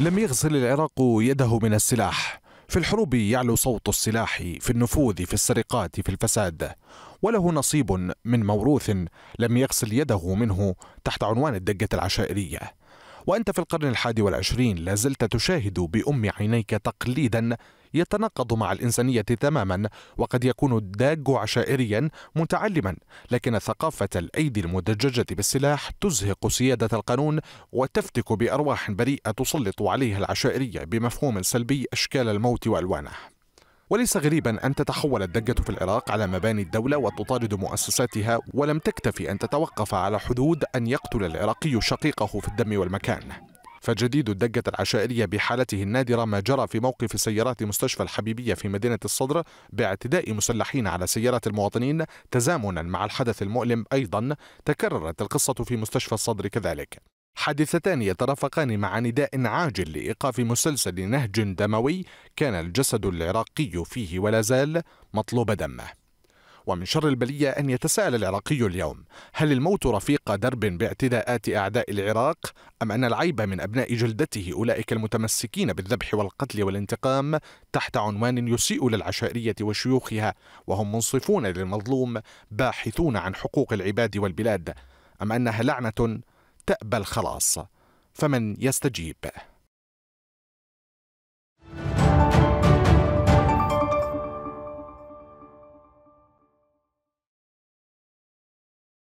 لم يغسل العراق يده من السلاح في الحروب يعلو صوت السلاح في النفوذ في السرقات في الفساد وله نصيب من موروث لم يغسل يده منه تحت عنوان الدقة العشائرية وأنت في القرن الحادي والعشرين لازلت تشاهد بأم عينيك تقليدا يتناقض مع الإنسانية تماما وقد يكون الداج عشائريا متعلما لكن ثقافة الأيدي المدججة بالسلاح تزهق سيادة القانون وتفتك بأرواح بريئة تسلط عليها العشائرية بمفهوم سلبي أشكال الموت وألوانه وليس غريبا أن تتحول الضجة في العراق على مباني الدولة وتطارد مؤسساتها ولم تكتفي أن تتوقف على حدود أن يقتل العراقي شقيقه في الدم والمكان فجديد الدقة العشائرية بحالته النادرة ما جرى في موقف سيارات مستشفى الحبيبية في مدينة الصدر باعتداء مسلحين على سيارات المواطنين تزامنا مع الحدث المؤلم أيضا تكررت القصة في مستشفى الصدر كذلك حادثتان يترافقان مع نداء عاجل لإيقاف مسلسل نهج دموي كان الجسد العراقي فيه ولا زال مطلوب دمه ومن شر البلية أن يتساءل العراقي اليوم هل الموت رفيق درب باعتداءات أعداء العراق أم أن العيب من أبناء جلدته أولئك المتمسكين بالذبح والقتل والانتقام تحت عنوان يسيء للعشائرية وشيوخها وهم منصفون للمظلوم باحثون عن حقوق العباد والبلاد أم أنها لعنة تأبى الخلاص فمن يستجيب